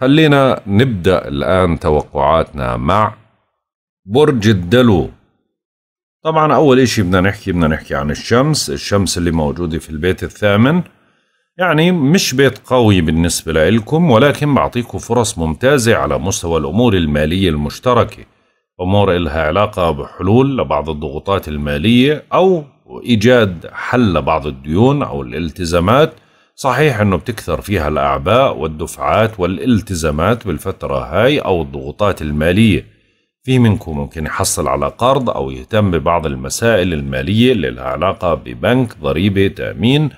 خلينا نبدأ الآن توقعاتنا مع برج الدلو طبعا أول إشي بدنا نحكي بدنا نحكي عن الشمس الشمس اللي موجودة في البيت الثامن يعني مش بيت قوي بالنسبة لإلكم ولكن بعطيكم فرص ممتازة على مستوى الأمور المالية المشتركة أمور إلها علاقة بحلول لبعض الضغوطات المالية أو إيجاد حل لبعض الديون أو الالتزامات صحيح أنه بتكثر فيها الأعباء والدفعات والالتزامات بالفترة هاي أو الضغوطات المالية في منكم ممكن يحصل على قرض أو يهتم ببعض المسائل المالية اللي لها علاقة ببنك ضريبة تأمين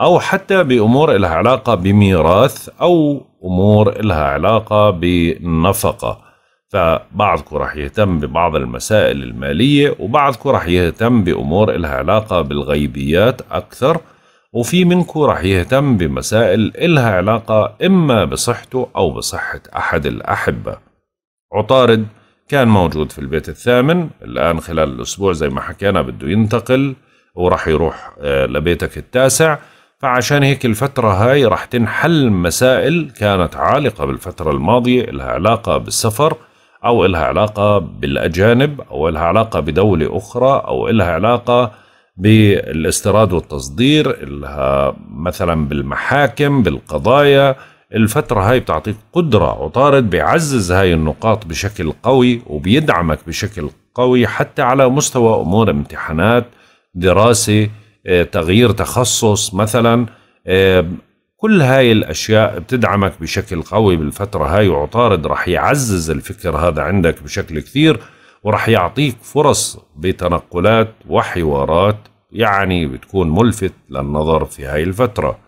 أو حتى بأمور لها علاقة بميراث أو أمور لها علاقة بنفقة فبعضكم رح يهتم ببعض المسائل المالية وبعضكم رح يهتم بأمور لها علاقة بالغيبيات أكثر وفي منكم رح يهتم بمسائل إلها علاقة إما بصحته أو بصحة أحد الأحبة عطارد كان موجود في البيت الثامن الآن خلال الأسبوع زي ما حكينا بده ينتقل وراح يروح آه، لبيتك التاسع فعشان هيك الفترة هاي راح تنحل مسائل كانت عالقة بالفترة الماضية إلها علاقة بالسفر أو إلها علاقة بالأجانب أو إلها علاقة بدولة أخرى أو إلها علاقة بالاستيراد والتصدير لها مثلا بالمحاكم بالقضايا الفترة هاي بتعطيك قدرة عطارد بيعزز هاي النقاط بشكل قوي وبيدعمك بشكل قوي حتى على مستوى أمور امتحانات دراسة آه، تغيير تخصص مثلا آه، كل هاي الأشياء بتدعمك بشكل قوي بالفترة هاي وعطارد رح يعزز الفكر هذا عندك بشكل كثير وراح يعطيك فرص بتنقلات وحوارات يعني بتكون ملفت للنظر في هاي الفترة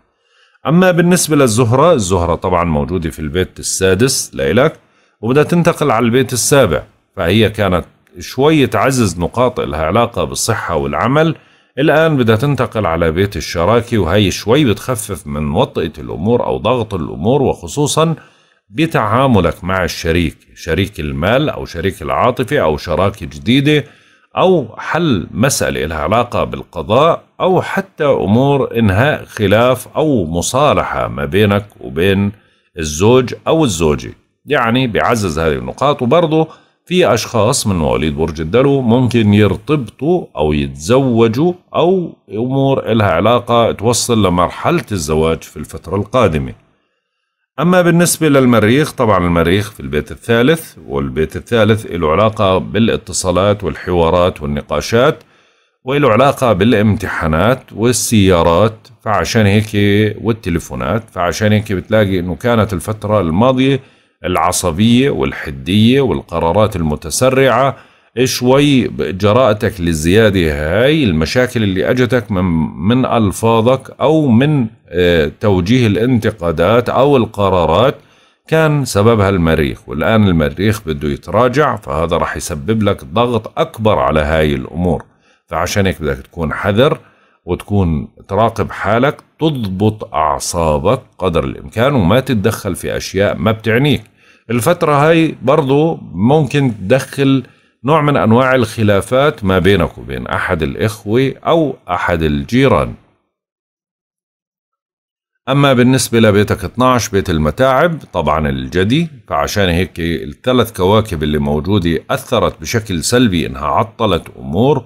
أما بالنسبة للزهرة الزهرة طبعا موجودة في البيت السادس لإلك وبدها تنتقل على البيت السابع فهي كانت شوي تعزز نقاط لها علاقة بالصحة والعمل الآن بدها تنتقل على بيت الشراكة وهي شوي بتخفف من وطئة الأمور أو ضغط الأمور وخصوصا بتعاملك مع الشريك شريك المال أو شريك العاطفة أو شراكة جديدة أو حل مسألة لها علاقة بالقضاء أو حتى أمور إنهاء خلاف أو مصالحة ما بينك وبين الزوج أو الزوجة يعني بعزز هذه النقاط وبرضه في أشخاص من مواليد برج الدلو ممكن يرتبطوا أو يتزوجوا أو أمور لها علاقة توصل لمرحلة الزواج في الفترة القادمة أما بالنسبة للمريخ طبعا المريخ في البيت الثالث والبيت الثالث له علاقة بالاتصالات والحوارات والنقاشات وله علاقة بالامتحانات والسيارات فعشان هيك والتليفونات فعشان هيك بتلاقي أنه كانت الفترة الماضية العصبية والحدية والقرارات المتسرعة شوي جراءتك للزيادة هاي المشاكل اللي أجتك من, من ألفاظك أو من آه، توجيه الانتقادات أو القرارات كان سببها المريخ والآن المريخ بده يتراجع فهذا رح يسبب لك ضغط أكبر على هاي الأمور فعشان هيك بدك تكون حذر وتكون تراقب حالك تضبط أعصابك قدر الإمكان وما تتدخل في أشياء ما بتعنيك الفترة هاي برضو ممكن تدخل نوع من أنواع الخلافات ما بينك وبين أحد الإخوة أو أحد الجيران أما بالنسبة لبيتك 12 بيت المتاعب طبعا الجدي فعشان هيك الثلاث كواكب اللي موجودة أثرت بشكل سلبي إنها عطلت أمور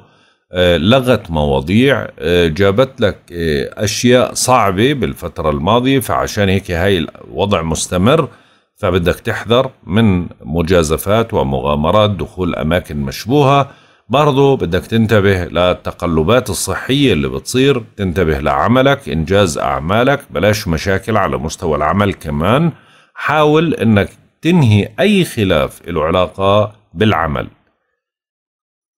آه، لغت مواضيع آه، جابت لك آه، أشياء صعبة بالفترة الماضية فعشان هيك هاي الوضع مستمر فبدك تحذر من مجازفات ومغامرات دخول أماكن مشبوهة برضو بدك تنتبه للتقلبات الصحية اللي بتصير تنتبه لعملك إنجاز أعمالك بلاش مشاكل على مستوى العمل كمان حاول أنك تنهي أي خلاف له علاقة بالعمل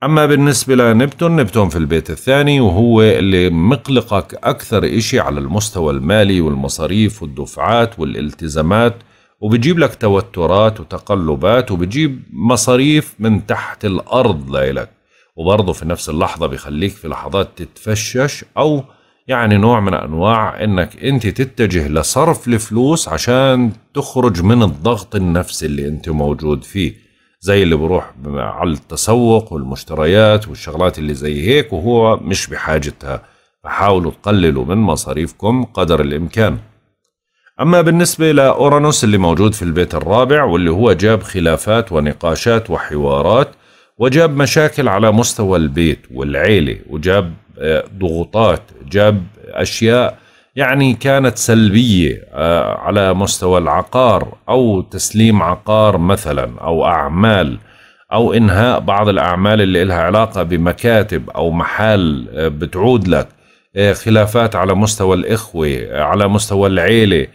أما بالنسبة لنبتون نبتون في البيت الثاني وهو اللي مقلقك أكثر إشي على المستوى المالي والمصاريف والدفعات والالتزامات وبتجيب لك توترات وتقلبات وبتجيب مصاريف من تحت الارض لإلك وبرضه في نفس اللحظه بيخليك في لحظات تتفشش او يعني نوع من انواع انك انت تتجه لصرف الفلوس عشان تخرج من الضغط النفسي اللي انت موجود فيه زي اللي بروح على التسوق والمشتريات والشغلات اللي زي هيك وهو مش بحاجتها فحاولوا تقللوا من مصاريفكم قدر الامكان أما بالنسبة لأورانوس اللي موجود في البيت الرابع واللي هو جاب خلافات ونقاشات وحوارات وجاب مشاكل على مستوى البيت والعيلة وجاب آه، ضغوطات جاب أشياء يعني كانت سلبية آه، على مستوى العقار أو تسليم عقار مثلا أو أعمال أو إنهاء بعض الأعمال اللي إلها علاقة بمكاتب أو محل آه، بتعود لك خلافات على مستوى الإخوة على مستوى العيلة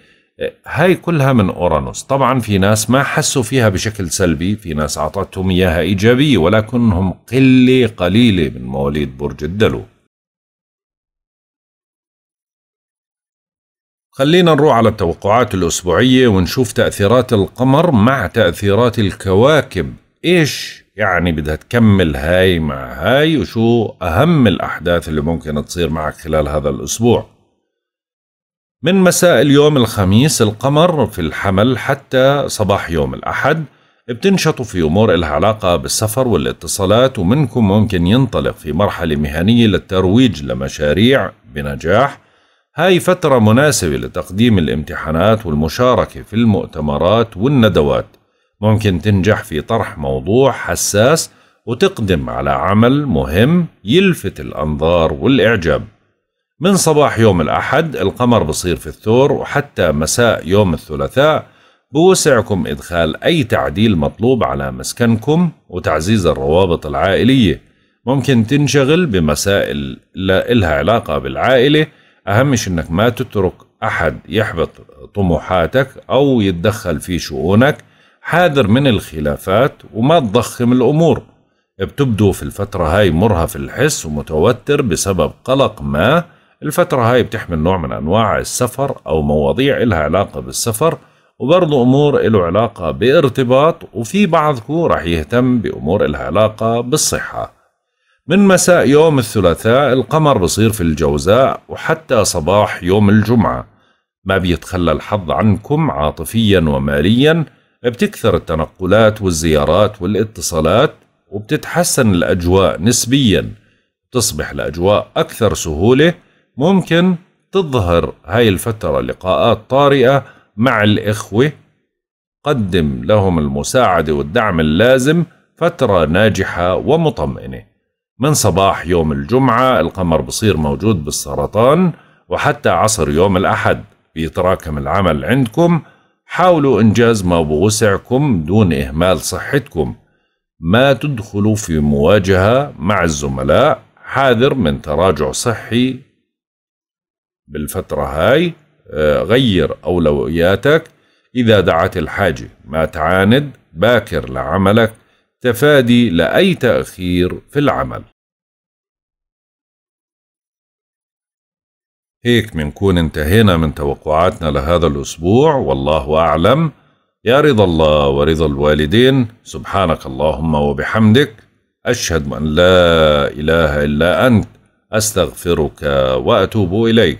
هاي كلها من أورانوس طبعا في ناس ما حسوا فيها بشكل سلبي في ناس أعطتهم إياها إيجابية ولكنهم قلة قليلة من مواليد برج الدلو خلينا نروح على التوقعات الأسبوعية ونشوف تأثيرات القمر مع تأثيرات الكواكب إيش يعني بدها تكمل هاي مع هاي وشو أهم الأحداث اللي ممكن تصير معك خلال هذا الأسبوع من مساء اليوم الخميس القمر في الحمل حتى صباح يوم الأحد بتنشطوا في أمور إلها علاقة بالسفر والاتصالات ومنكم ممكن ينطلق في مرحلة مهنية للترويج لمشاريع بنجاح هاي فترة مناسبة لتقديم الامتحانات والمشاركة في المؤتمرات والندوات ممكن تنجح في طرح موضوع حساس وتقدم على عمل مهم يلفت الأنظار والإعجاب من صباح يوم الأحد القمر بصير في الثور وحتى مساء يوم الثلاثاء بوسعكم إدخال أي تعديل مطلوب على مسكنكم وتعزيز الروابط العائلية ممكن تنشغل بمسائل لها علاقة بالعائلة أهم أنك ما تترك أحد يحبط طموحاتك أو يتدخل في شؤونك حاذر من الخلافات وما تضخم الأمور بتبدو في الفترة هاي مرهف الحس ومتوتر بسبب قلق ما الفترة هاي بتحمل نوع من أنواع السفر أو مواضيع إلها علاقة بالسفر وبرضه أمور إلها علاقة بارتباط وفي بعضكم رح يهتم بأمور إلها علاقة بالصحة من مساء يوم الثلاثاء القمر بصير في الجوزاء وحتى صباح يوم الجمعة ما بيتخلى الحظ عنكم عاطفيا وماليا بتكثر التنقلات والزيارات والاتصالات وبتتحسن الأجواء نسبيا تصبح الأجواء أكثر سهولة ممكن تظهر هاي الفترة لقاءات طارئة مع الإخوة قدم لهم المساعدة والدعم اللازم فترة ناجحة ومطمئنة من صباح يوم الجمعة القمر بصير موجود بالسرطان وحتى عصر يوم الأحد بيتراكم العمل عندكم حاولوا إنجاز ما بوسعكم دون إهمال صحتكم ما تدخلوا في مواجهة مع الزملاء حاذر من تراجع صحي بالفترة هاي آه، غير أولوياتك إذا دعت الحاجة ما تعاند باكر لعملك تفادي لأي تأخير في العمل هيك منكون انتهينا من توقعاتنا لهذا الأسبوع والله أعلم يا رضا الله ورضا الوالدين سبحانك اللهم وبحمدك أشهد أن لا إله إلا أنت أستغفرك وأتوب إليك